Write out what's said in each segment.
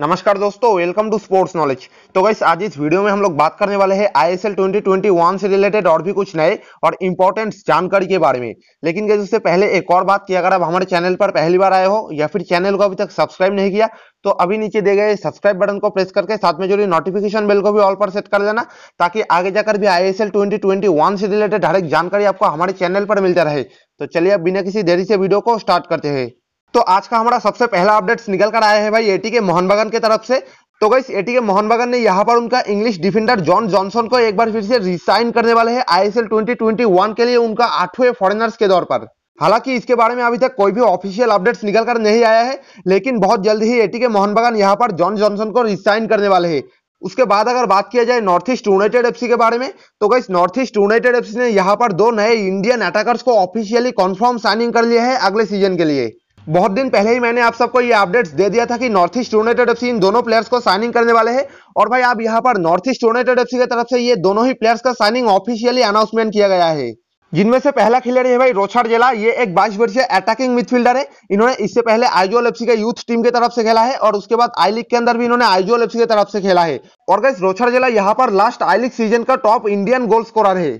नमस्कार दोस्तों welcome to sports knowledge तो गाइस आज इस वीडियो में हम लोग बात करने वाले हैं आईएसएल 2021 से रिलेटेड और भी कुछ नए और इंपॉर्टेंट जानकारी के बारे में लेकिन गाइस उससे पहले एक और बात की अगर आप हमारे चैनल पर पहली बार आए हो या फिर चैनल को अभी तक सब्सक्राइब नहीं किया तो अभी नीचे दे गए सब्सक्राइब बटन को प्रेस करके साथ में जुड़ी नोटिफिकेशन बिल को भी ऑल पर सेट कर देना ताकि आगे जाकर भी आई एस से रिलेटेड हर एक जानकारी आपको हमारे चैनल पर मिलता रहे तो चलिए अब बिना किसी देरी से वीडियो को स्टार्ट करते हैं तो आज का हमारा सबसे पहला अपडेट निकल कर आया है भाई एटी के मोहन बगन के तरफ से तो गई एटी के मोहन बगन ने यहाँ पर उनका इंग्लिश डिफेंडर जॉन जॉनसन को एक बार फिर से रिसाइन करने वाले हैं आईएसएल 2021 के लिए उनका आठवें फॉरेनर्स के दौर पर हालांकि इसके बारे में अभी तक कोई भी ऑफिशियल अपडेट्स निकल कर नहीं आया है लेकिन बहुत जल्द ही एटी के मोहन बगान यहाँ पर जॉन जॉनसन को रिसाइन करने वाले हैं उसके बाद अगर बात किया जाए नॉर्थ ईस्ट यूनाइटेड एफसी के बारे में तो गई नॉर्थ ईस्ट यूनाइटेड एफसी ने यहाँ पर दो नए इंडियन अटैकर्स को ऑफिशियली कन्फर्म साइनिंग कर लिया है अगले सीजन के लिए बहुत दिन पहले ही मैंने आप सबको ये अपडेट्स दे दिया था कि नॉर्थ ईस्ट यूनाइटेड एफ इन दोनों प्लेयर्स को साइनिंग करने वाले हैं और भाई आप यहाँ पर नॉर्थ ईस्ट यूनाइटेड एफ की तरफ से ये दोनों ही प्लेयर्स का साइनिंग ऑफिशियली अनाउंसमेंट किया गया है जिनमें से पहला खिलाड़ी है भाई रोछाड़ जिला ये एक बाईस वर्षीय अटैकिंग मिडफील्डर है इन्होंने इससे पहले आईजोल एफसी के यूथ टीम की तरफ से खेला है और उसके बाद आई लीग के अंदर भी इन्होंने आईजोल एफसी की तरफ से खेला है और गैस रोछाड़ जिला यहाँ पर लास्ट आई लीग सीजन का टॉप इंडियन गोल स्कोरर है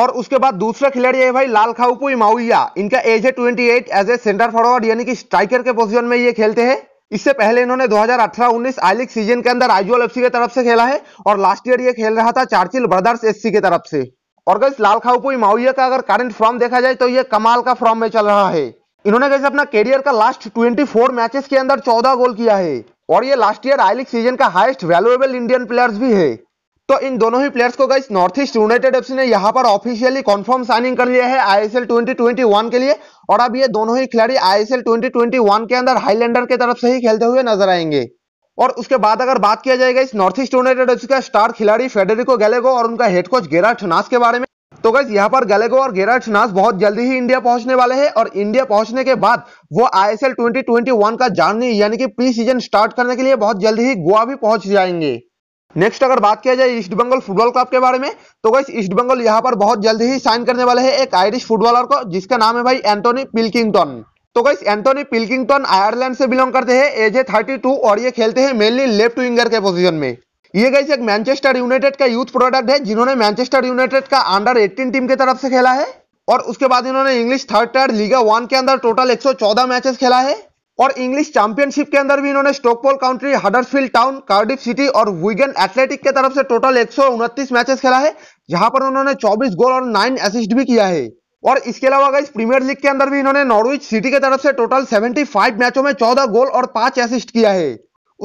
और उसके बाद दूसरा खिलाड़ी है भाई लाल खाऊपू माउया इनका एज है twenty eight age a centre forward यानी कि स्ट्राइकर के पोजीशन में ये खेलते हैं इससे पहले इन्होंने 2018-19 आई लीग सीजन के अंदर आईजोल एफसी की तरफ से खेला है और लास्ट ईयर ये खेल रहा था चार्चिल ब्रदर्स एससी की तरफ से और गई लाल खाऊपुई माउया का अगर करंट फॉर्म देखा जाए तो ये कमाल का फॉर्म में चल रहा है इन्होंने कैसे अपना करियर का लास्ट ट्वेंटी मैचेस के अंदर चौदह गोल किया है और ये last year I league season का हाइस्ट वैल्युएबल इंडियन प्लेयर्स भी है तो इन दोनों ही प्लेयर्स को guys north east United F ने यहां पर ऑफिशियली कॉन्फर्म साइनिंग कर लिया है आईएसएल 2021 के लिए और अब ये दोनों ही खिलाड़ी आईएसएल 2021 के अंदर हाईलैंडर के तरफ से ही खेलते हुए नजर आएंगे और उसके बाद अगर बात किया जाएगा इस नॉर्थ ईस्ट यूनाइटेड एफ का स्टार खिलाड़ी फेडरिको गैलेगो और उनका हेड कोच गेरा ठनास के बारे में तो गैस यहाँ पर गैलेगो और गेरा नास बहुत जल्दी ही इंडिया पहुंचने वाले हैं और इंडिया पहुंचने के बाद वो आईएसएल 2021 का जर्नी यानी कि प्री सीजन स्टार्ट करने के लिए बहुत जल्दी ही गोवा भी पहुंच जाएंगे नेक्स्ट अगर बात किया जाए ईस्ट बंगाल फुटबॉल क्लब के बारे में तो वैस ईस्ट बंगाल यहाँ पर बहुत जल्दी ही साइन करने वाले हैं एक आयरिश फुटबॉलर को जिसका नाम है भाई एंटोनी पिल्किंगटन तो गई एंटोनी पिल्किंगटन आयरलैंड से बिलोंग करते हैं एज ए थर्टी टू और ये खेलते हैं मेनली लेफ्ट विंगर के पोजिशन में ये गैस एक मैनचेस्टर यूनाइटेड का यूथ प्रोडक्ट है जिन्होंने मैनचेस्टर यूनाइटेड का अंडर एटीन टीम की तरफ से खेला है और उसके बाद इन्होंने English third tier league one के अंदर टोटल एक मैचेस खेला है और इंग्लिश चैंपियनशिप के अंदर भी इन्होंने Stockport County Huddersfield Town Cardiff City और विगन एथलेटिक के तरफ से टोटल एक मैचेस खेला है जहां पर उन्होंने 24 गोल और 9 असिस्ट भी किया है और इसके अलावा इस प्रीमियर लीग के अंदर भी इन्होंने नॉर्विच सिटी के तरफ से टोटल 75 मैचों में चौदह गोल और पांच असिस्ट किया है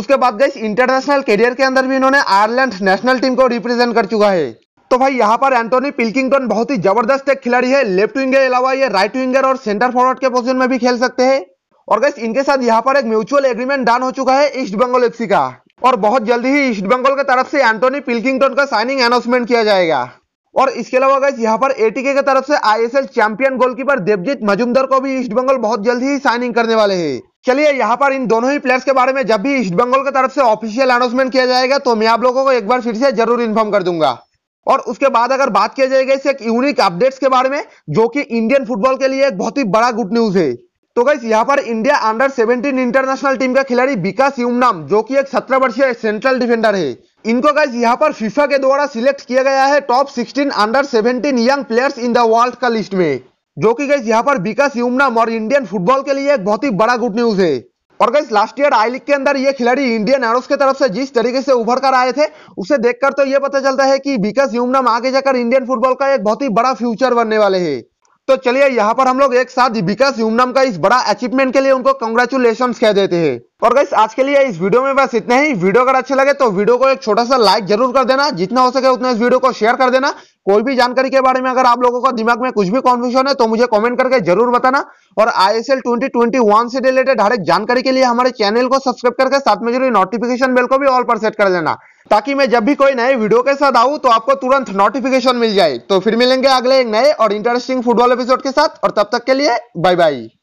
उसके बाद गई इंटरनेशनल कैरियर के अंदर भी इन्होंने आयरलैंड नेशनल टीम को रिप्रेजेंट कर चुका है तो भाई यहाँ पर एंटोनी पिल्किंगटन बहुत ही जबरदस्त एक खिलाड़ी है लेफ्ट विंग के अलावा ये राइट विंगर और सेंटर फॉरवर्ड के पोजीशन में भी खेल सकते हैं और गैस इनके साथ यहाँ पर एक म्यूचुअल एग्रीमेंट डन हो चुका है ईस्ट बंगाल एफ का और बहुत जल्दी ही ईस्ट बंगाल की तरफ से एंटोनी पिल्किंगटन का साइनिंग अनाउंसमेंट किया जाएगा और इसके अलावा गैस यहाँ पर एटीके की तरफ से ISL champion goalkeeper Debjit Majumdar को भी ईस्ट बंगाल बहुत जल्द ही साइनिंग करने वाले हैं चलिए यहाँ पर इन दोनों ही प्लेयर्स के बारे में जब भी ईस्ट बंगाल की तरफ से ऑफिशियल अनाउंसमेंट किया जाएगा तो मैं आप लोगों को एक बार फिर से जरूर इन्फॉर्म कर दूंगा और उसके बाद अगर बात किया जाएगा इस एक यूनिक अपडेट्स के बारे में जो कि इंडियन फुटबॉल के लिए एक बहुत ही बड़ा गुड न्यूज है तो गाइस यहाँ पर इंडिया अंडर 17 इंटरनेशनल टीम का खिलाड़ी विकास यूमनाम जो कि एक सत्रह वर्षीय सेंट्रल डिफेंडर है इनको गाइस यहाँ पर फीफा के द्वारा सिलेक्ट किया गया है top 16 under 17 young players in the world का लिस्ट में जो कि गाइस यहाँ पर विकास यूमनाम और इंडियन फुटबॉल के लिए एक बहुत ही बड़ा गुड न्यूज है और guys last year I league के अंदर ये खिलाड़ी इंडियन एरोस की तरफ से जिस तरीके से उभर कर आए थे उसे देखकर तो ये पता चलता है कि विकास यूमनाम आगे जाकर इंडियन फुटबॉल का एक बहुत ही बड़ा फ्यूचर बनने वाले है तो चलिए यहाँ पर हम लोग एक साथ विकास यूमनम का इस बड़ा अचीवमेंट के लिए उनको कंग्रेचुलेशन कह देते हैं और गाइस आज के लिए इस वीडियो में बस इतना ही वीडियो अगर अच्छे लगे तो वीडियो को एक छोटा सा लाइक जरूर कर देना जितना हो सके उतना इस वीडियो को शेयर कर देना कोई भी जानकारी के बारे में अगर आप लोगों का दिमाग में कुछ भी कॉन्फ्यूजन है तो मुझे कमेंट करके जरूर बताना और I S L twenty twenty one से रिलेटेड हर एक जानकारी के लिए हमारे चैनल को सब्सक्राइब करके साथ में जरूरी नोटिफिकेशन बिल को भी ऑल पर सेट कर देना ताकि मैं जब भी कोई नए वीडियो के साथ आऊँ तो आपको तुरंत नोटिफिकेशन मिल जाए तो फिर मिलेंगे अगले एक नए और इंटरेस्टिंग फुटबॉल एपिसोड के साथ और तब तक के लिए बाय बाय